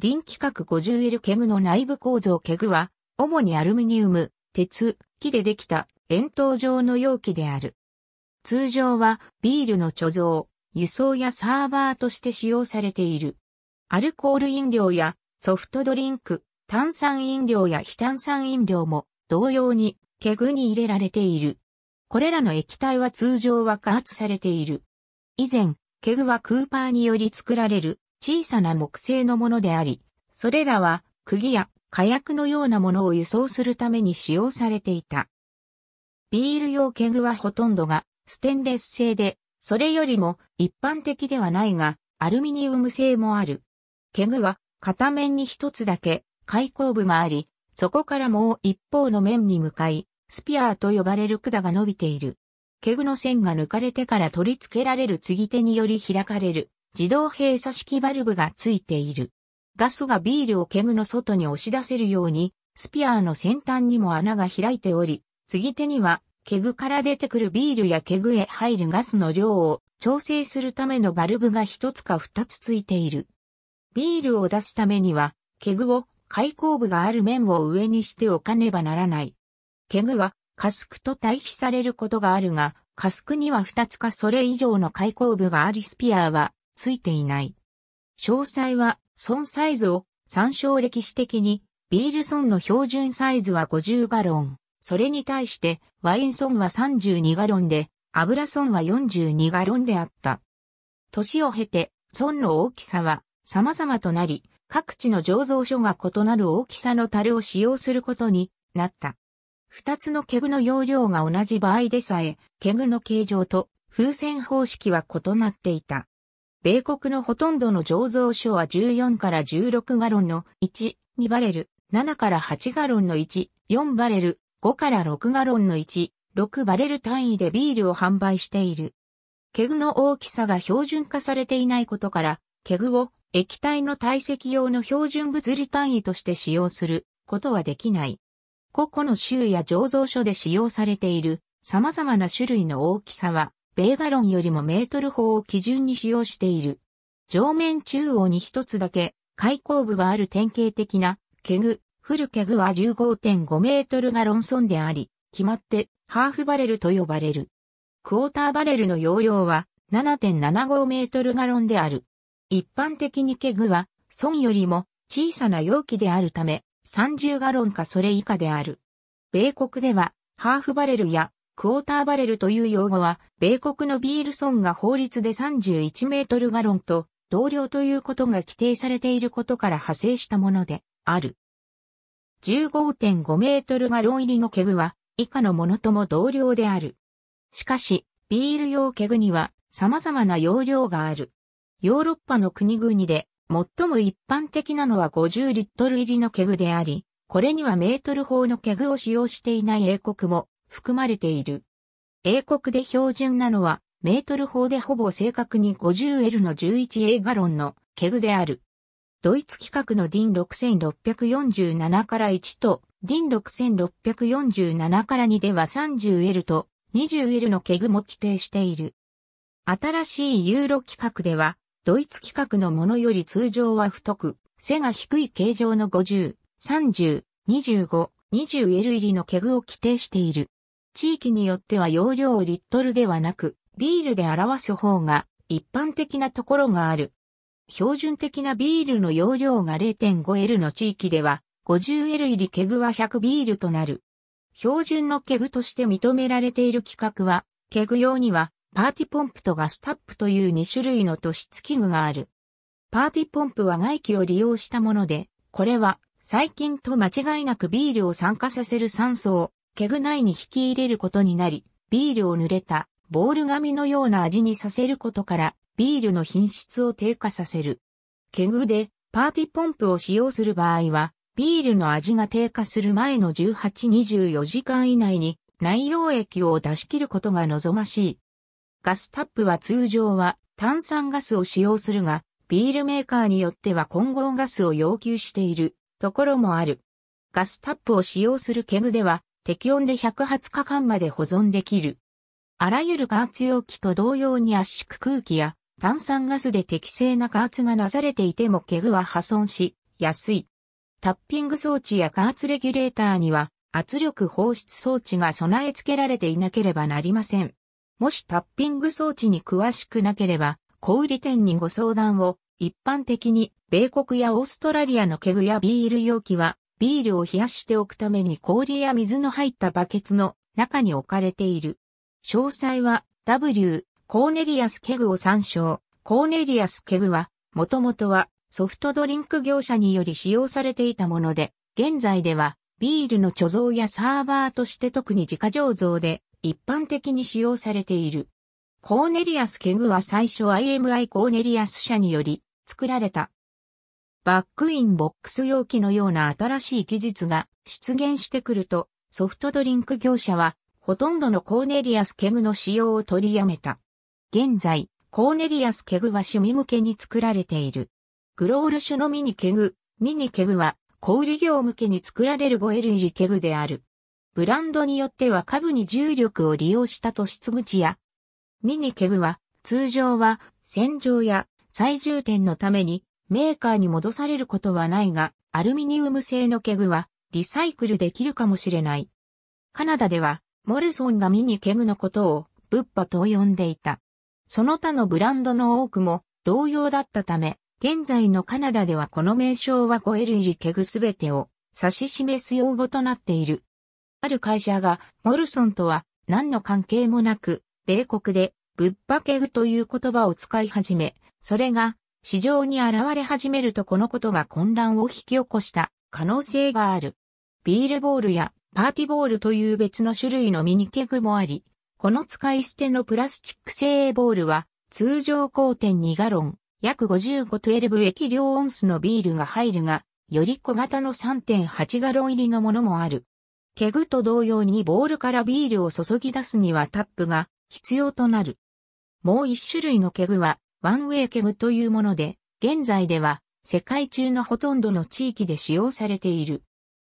臨規格 50L ケグの内部構造ケグは、主にアルミニウム、鉄、木でできた円筒状の容器である。通常はビールの貯蔵、輸送やサーバーとして使用されている。アルコール飲料やソフトドリンク、炭酸飲料や非炭酸飲料も同様にケグに入れられている。これらの液体は通常は加圧されている。以前、ケグはクーパーにより作られる小さな木製のものであり、それらは釘や火薬のようなものを輸送するために使用されていた。ビール用ケグはほとんどがステンレス製で、それよりも一般的ではないが、アルミニウム製もある。ケグは片面に一つだけ開口部があり、そこからもう一方の面に向かい、スピアーと呼ばれる管が伸びている。ケグの線が抜かれてから取り付けられる継ぎ手により開かれる。自動閉鎖式バルブがついている。ガスがビールをケグの外に押し出せるように、スピアーの先端にも穴が開いており、継手には、ケグから出てくるビールやケグへ入るガスの量を調整するためのバルブが一つか二つついている。ビールを出すためには、ケグを開口部がある面を上にしておかねばならない。ケグはカスクと対比されることがあるが、カスクには二つかそれ以上の開口部がありスピアーはついていない。詳細は、損サイズを参照歴史的に、ビール損の標準サイズは50ガロン。それに対して、ワイン損は32ガロンで、油損は42ガロンであった。年を経て、損の大きさは様々となり、各地の醸造所が異なる大きさの樽を使用することになった。二つのケグの容量が同じ場合でさえ、ケグの形状と風船方式は異なっていた。米国のほとんどの醸造所は14から16ガロンの1、2バレル、7から8ガロンの1、4バレル、5から6ガロンの1、6バレル単位でビールを販売している。ケグの大きさが標準化されていないことから、ケグを液体の体積用の標準物理単位として使用することはできない。個々の州や醸造所で使用されている様々な種類の大きさは米ガロンよりもメートル法を基準に使用している。上面中央に一つだけ開口部がある典型的なケグ、フルケグは15.5メートルガロン損であり、決まってハーフバレルと呼ばれる。クォーターバレルの容量は7.75メートルガロンである。一般的にケグは、損よりも小さな容器であるため、30ガロンかそれ以下である。米国では、ハーフバレルやクォーターバレルという用語は、米国のビール損が法律で31メートルガロンと同量ということが規定されていることから派生したものである。15.5メートルガロン入りのケグは以下のものとも同量である。しかし、ビール用ケグには様々な容量がある。ヨーロッパの国々で最も一般的なのは50リットル入りのケグであり、これにはメートル法のケグを使用していない英国も含まれている。英国で標準なのは、メートル法でほぼ正確に 50L の 11A ガロンのケグである。ドイツ規格のディン6647から1と、ディン6647から2では 30L と 20L のケグも規定している。新しいユーロ規格では、ドイツ規格のものより通常は太く、背が低い形状の50、30、25、20L 入りのケグを規定している。地域によっては容量をリットルではなく、ビールで表す方が一般的なところがある。標準的なビールの容量が 0.5L の地域では、50L 入りケグは100ビールとなる。標準のケグとして認められている規格は、ケグ用には、パーティポンプとガスタップという2種類の突出器具がある。パーティポンプは外気を利用したもので、これは、細菌と間違いなくビールを酸化させる酸素をケグ内に引き入れることになり、ビールを濡れた、ボール紙のような味にさせることから、ビールの品質を低下させる。ケグで、パーティポンプを使用する場合は、ビールの味が低下する前の18-24時間以内に、内容液を出し切ることが望ましい。ガスタップは通常は炭酸ガスを使用するが、ビールメーカーによっては混合ガスを要求しているところもある。ガスタップを使用するケグでは、適温で120日間まで保存できる。あらゆる加圧容器と同様に圧縮空気や炭酸ガスで適正な加圧がなされていてもケグは破損し、安い。タッピング装置や加圧レギュレーターには圧力放出装置が備え付けられていなければなりません。もしタッピング装置に詳しくなければ、小売店にご相談を、一般的に米国やオーストラリアのケグやビール容器はビールを冷やしておくために氷や水の入ったバケツの中に置かれている。詳細は W、コーネリアス・ケグを参照。コーネリアス・ケグは、もともとはソフトドリンク業者により使用されていたもので、現在ではビールの貯蔵やサーバーとして特に自家醸造で一般的に使用されている。コーネリアス・ケグは最初 IMI コーネリアス社により作られたバックインボックス容器のような新しい技術が出現してくると、ソフトドリンク業者は、ほとんどのコーネリアスケグの使用を取りやめた。現在、コーネリアスケグは趣味向けに作られている。グロール種のミニケグ、ミニケグは、小売業向けに作られる 5LG ケグである。ブランドによっては下部に重力を利用した突出口や、ミニケグは、通常は、洗浄や、再重点のために、メーカーに戻されることはないが、アルミニウム製のケグはリサイクルできるかもしれない。カナダでは、モルソンがミニケグのことをブッパと呼んでいた。その他のブランドの多くも同様だったため、現在のカナダではこの名称はゴエル入りケグすべてを指し示す用語となっている。ある会社がモルソンとは何の関係もなく、米国でブッパケグという言葉を使い始め、それが市場に現れ始めるとこのことが混乱を引き起こした可能性がある。ビールボールやパーティーボールという別の種類のミニケグもあり、この使い捨てのプラスチック製ボールは通常5.2ガロン、約5512液量オンスのビールが入るが、より小型の3.8ガロン入りのものもある。ケグと同様にボールからビールを注ぎ出すにはタップが必要となる。もう一種類のケグはワンウェイケグというもので、現在では世界中のほとんどの地域で使用されている。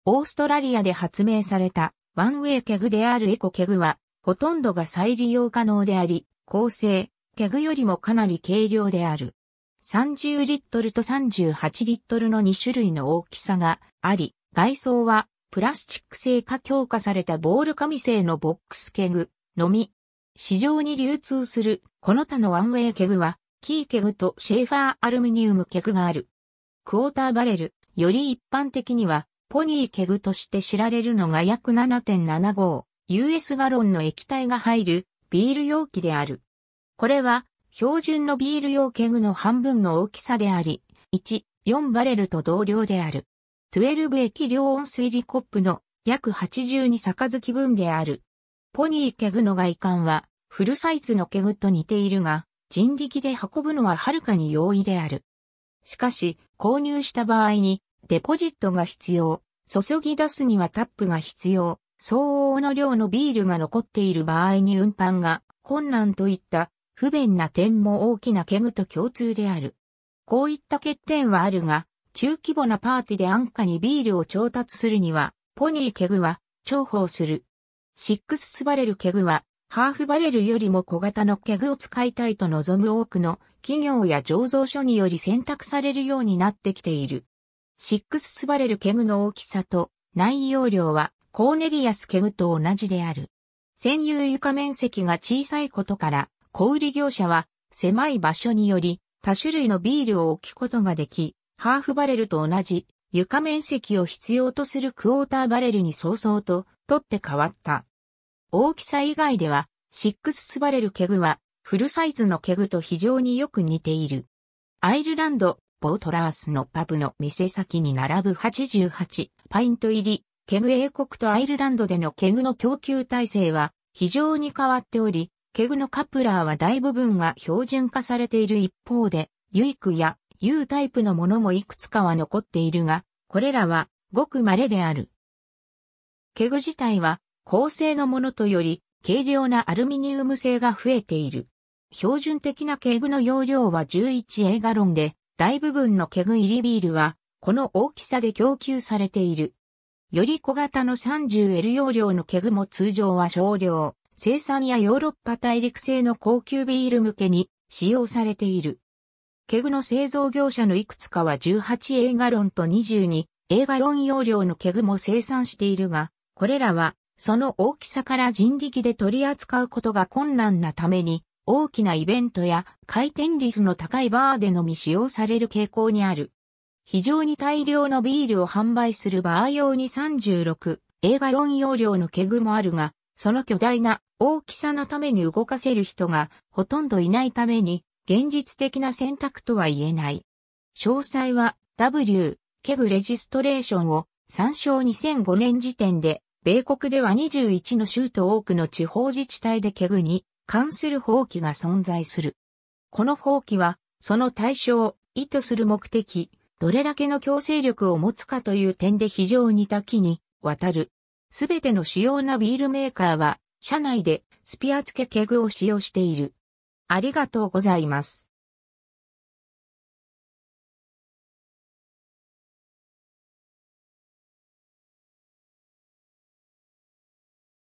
オーストラリアで発明されたワンウェイケグであるエコケグは、ほとんどが再利用可能であり、構成、ケグよりもかなり軽量である。30リットルと38リットルの2種類の大きさがあり、外装はプラスチック製か強化されたボール紙製のボックスケグのみ。市場に流通するこの他のワンウェイケグはキーケグとシェーファーアルミニウムケグがある。クォーターバレル、より一般的には、ポニーケグとして知られるのが約 7.75US ガロンの液体が入るビール容器である。これは標準のビール用ケグの半分の大きさであり、1、4バレルと同量である。12液量温水リコップの約82杯分である。ポニーケグの外観はフルサイズのケグと似ているが、人力で運ぶのははるかに容易である。しかし、購入した場合に、デポジットが必要、注ぎ出すにはタップが必要、相応の量のビールが残っている場合に運搬が困難といった不便な点も大きなケグと共通である。こういった欠点はあるが、中規模なパーティで安価にビールを調達するには、ポニーケグは重宝する。シックススバレルケグはハーフバレルよりも小型のケグを使いたいと望む多くの企業や醸造所により選択されるようになってきている。シックススバレルケグの大きさと内容量はコーネリアスケグと同じである。専有床面積が小さいことから、小売業者は狭い場所により多種類のビールを置くことができ、ハーフバレルと同じ床面積を必要とするクォーターバレルに早々と取って変わった。大きさ以外では、シックススバレルケグは、フルサイズのケグと非常によく似ている。アイルランド、ボートラースのパブの店先に並ぶ88パイント入り、ケグ英国とアイルランドでのケグの供給体制は非常に変わっており、ケグのカプラーは大部分が標準化されている一方で、ユイクやユータイプのものもいくつかは残っているが、これらはごく稀である。ケグ自体は高性のものとより、軽量なアルミニウム製が増えている。標準的なケグの容量は11エガロンで、大部分のケグ入りビールは、この大きさで供給されている。より小型の 30L 容量のケグも通常は少量、生産やヨーロッパ大陸製の高級ビール向けに使用されている。ケグの製造業者のいくつかは18映ガロンと22映ガロン容量のケグも生産しているが、これらはその大きさから人力で取り扱うことが困難なために、大きなイベントや回転率の高いバーでのみ使用される傾向にある。非常に大量のビールを販売するバー用に36、映画論容量のケグもあるが、その巨大な大きさのために動かせる人がほとんどいないために、現実的な選択とは言えない。詳細は W、ケグレジストレーションを参照2005年時点で米国では21の州と多くの地方自治体でケグに関する法規が存在する。この法規は、その対象、意図する目的、どれだけの強制力を持つかという点で非常に多岐にわたる。すべての主要なビールメーカーは、社内でスピア付けケグを使用している。ありがとうございます。